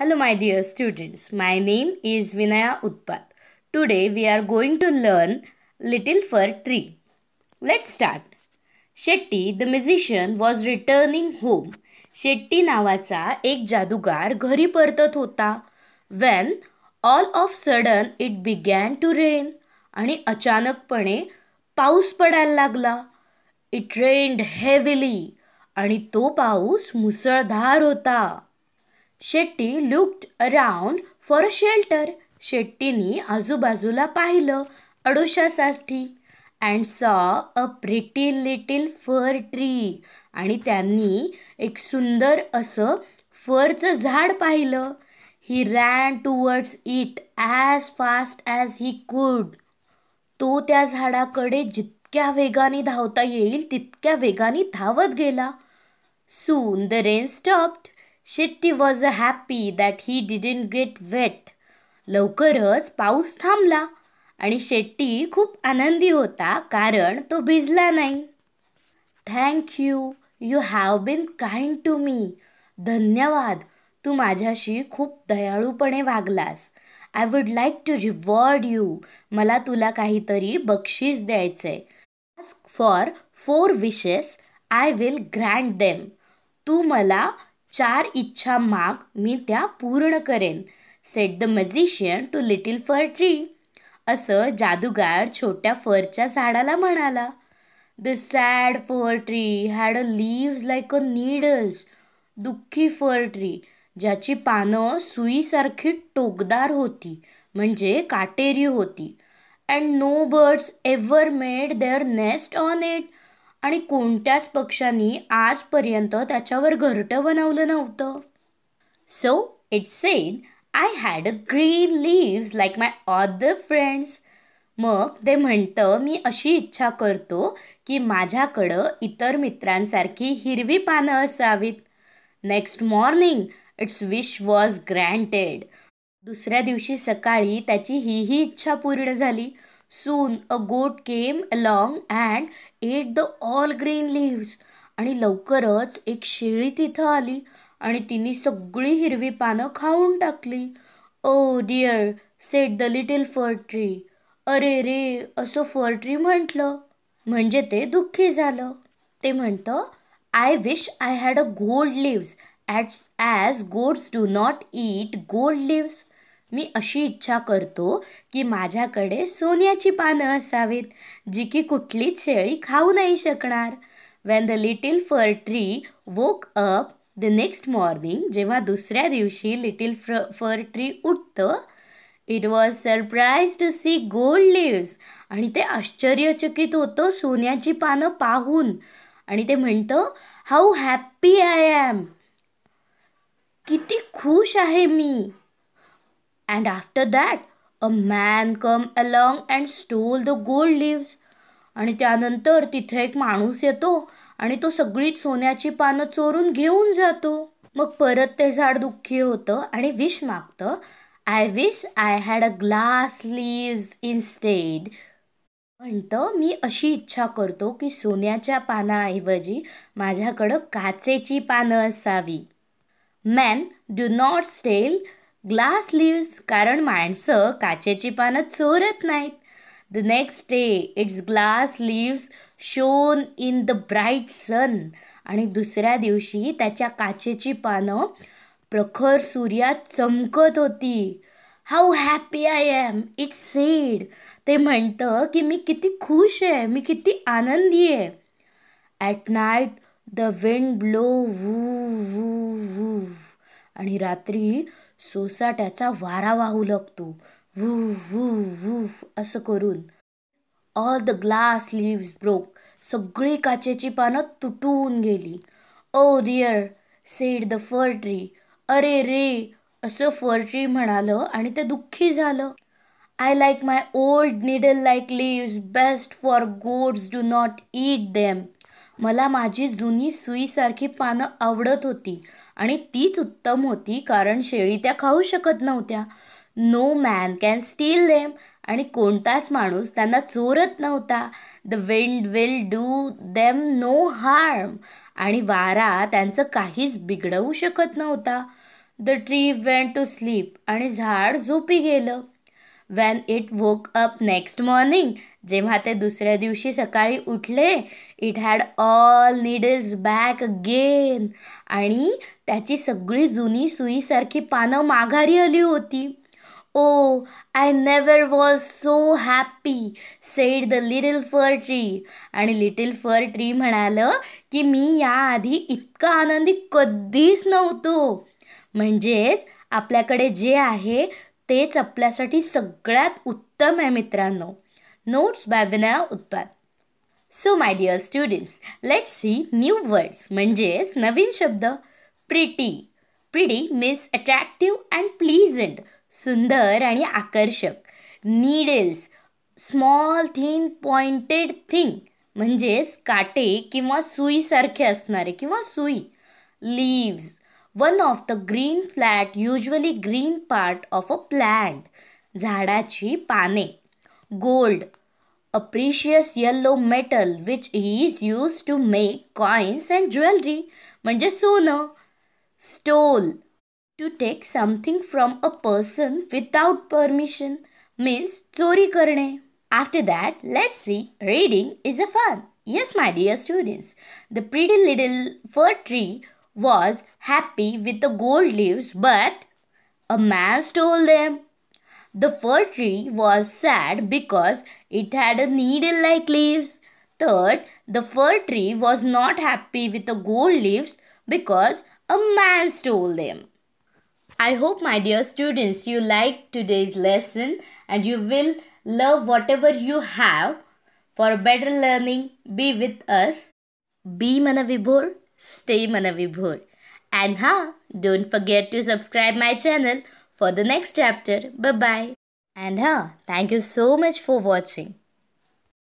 Hello my dear students my name is Vinaya Utpat today we are going to learn little fir tree let start Shetty the musician was returning home Shetty नावाचा एक जादूगार घरी परतत होता when all of sudden it began to rain आणि अचानकपणे पाऊस पडायला लागला इट रेन्ड हेविली आणि तो पाऊस मुसळधार होता Shetty looked around for a shelter शेट्टीनी आजूबाजूला पाहिलं अडोशासाठी and saw a pretty little fir tree आणि त्यांनी एक सुंदर असं फरचं झाड पाहिलं he ran towards it as fast as he could तो त्या झाडाकडे जितक्या वेगाने धावता येईल तितक्या वेगाने धावत गेला soon the rain stopped Shetty was a happy that he didn't get wet लवकरच पाऊस थांबला आणि शेट्टी खूप आनंदी होता कारण तो भिजला नाही thank you you have been kind to me धन्यवाद तू माझ्याशी खूप दयाळूपणे वागलास I would like to reward you मला तुला काहीतरी बक्षीस द्यायचं आहे ask for four wishes I will grant them तू मला चार इच्छा माग मी त्या पूर्ण करेन said the magician to little fir tree असं जादूगार छोट्या फरच्या झाडाला म्हणाला the sad fir tree had a leaves like a needles दुःखी फर ट्री ज्याची पानं सुईसारखी टोकदार होती म्हणजे काटेरी होती and no birds ever made their nest on it आणि कोणत्याच पक्षांनी आजपर्यंत त्याच्यावर घरटं बनवलं नव्हतं so it said I had a green leaves like my other friends मग ते म्हणतं मी अशी इच्छा करतो की माझ्याकडं इतर मित्रांसारखी हिरवी पानं असावीत next morning its wish was granted दुसऱ्या दिवशी सकाळी त्याची ही ही इच्छा पूर्ण झाली soon a goat came along and ate the all green leaves आणि लवकरच एक शेळी तिथं आली आणि तिने सगळी हिरवी पानं खाऊन टाकली oh dear said the little fir tree अरे रे असं फर ट्री म्हटलं म्हणजे ते दुःखी झालं ते म्हणतं I wish I had a gold leaves at as goats do not eat gold leaves मी अशी इच्छा करतो की माझ्याकडे सोन्याची पानं असावीत जी की कुठलीच शेळी खाऊ नाही शकणार when the little fir tree woke up the next morning जेव्हा दुसऱ्या दिवशी लिटिल फ्र फर ट्री उठतं it was surprise to see gold leaves आणि ते आश्चर्यचकित होतं सोन्याची पानं पाहून आणि ते म्हणतं हाऊ हॅप्पी आय ॲम किती खुश आहे मी And after that, a man come along and stole the gold leaves आणि त्यानंतर तिथे एक माणूस येतो आणि तो सगळीच सोन्याची पानं चोरून घेऊन जातो मग परत ते झाड दुःखी होतं आणि विश मागतं I wish I had a glass leaves instead म्हणतं मी अशी इच्छा करतो की सोन्याच्या पानाऐवजी माझ्याकडं काचेची पानं असावी man do not steal glass leaves कारण माणसं काचेची पानं चोरत नाहीत the next day its glass leaves shone in the bright sun आणि दुसऱ्या दिवशी त्याच्या काचेची पानं प्रखर सूर्यात चमकत होती how happy I am its said ते म्हणतं की मी किती खुश आहे मी किती आनंदी आहे at night the wind blow woo woo woo आणि रात्री सोसाट्याचा वारा वाहू लागतो वूफ वूफ वूफ असं करून all the glass leaves broke सगळी काचेची पानं तुटून गेली oh dear said the fir tree अरे रे असं फर ट्री म्हणालं आणि ते दुःखी झालं I like my old needle like leaves best for goats do not eat them मला माझी जुनी सुईसारखी पानं आवडत होती आणि तीच उत्तम होती कारण शेळी त्या खाऊ शकत नव्हत्या no man can steal them आणि कोणताच माणूस त्यांना चोरत नव्हता the wind will do them no harm आणि वारा त्यांचं काहीच बिघडवू शकत नव्हता the tree went to sleep आणि झाड झोपी गेलं when it woke up next morning जेव्हा ते दुसऱ्या दिवशी सकाळी उठले it had all needles back again आणि त्याची सगळी जुनी सुईसारखी पानं माघारी आली होती oh I never was so happy said the little fir tree आणि लिटिल फर ट्री म्हणालं की मी याआधी इतका आनंदी कधीच नव्हतो म्हणजेच आपल्याकडे जे आहे तेच आपल्यासाठी सगळ्यात उत्तम आहे मित्रांनो notes by Vinaya Utpat so my dear students let see new words म्हणजेच नवीन शब्द pretty pretty means attractive and pleasant सुंदर आणि आकर्षक needles small thin pointed thing म्हणजेच काटे किंवा सुईसारखे असणारे किंवा सुई leaves one of the green flat usually green part of a plant झाडाची pane. gold a precious yellow metal which is used to make coins and jewelry म्हणजे सोनं stole to take something from a person without permission means चोरी करणे After that, let's see reading is a fun. Yes, my dear students, the pretty little fir tree was happy with the gold leaves, but a man stole them. The fir tree was sad because it had a needle like leaves. Third, the fir tree was not happy with the gold leaves because a man stole them. I hope, my dear students, you like today's lesson and you will love whatever you have for better learning. Be with us. Be Manavibhor stay manavibhur, And ha, don't forget to subscribe my channel for the next chapter. Bye bye. And ha, thank you so much for watching.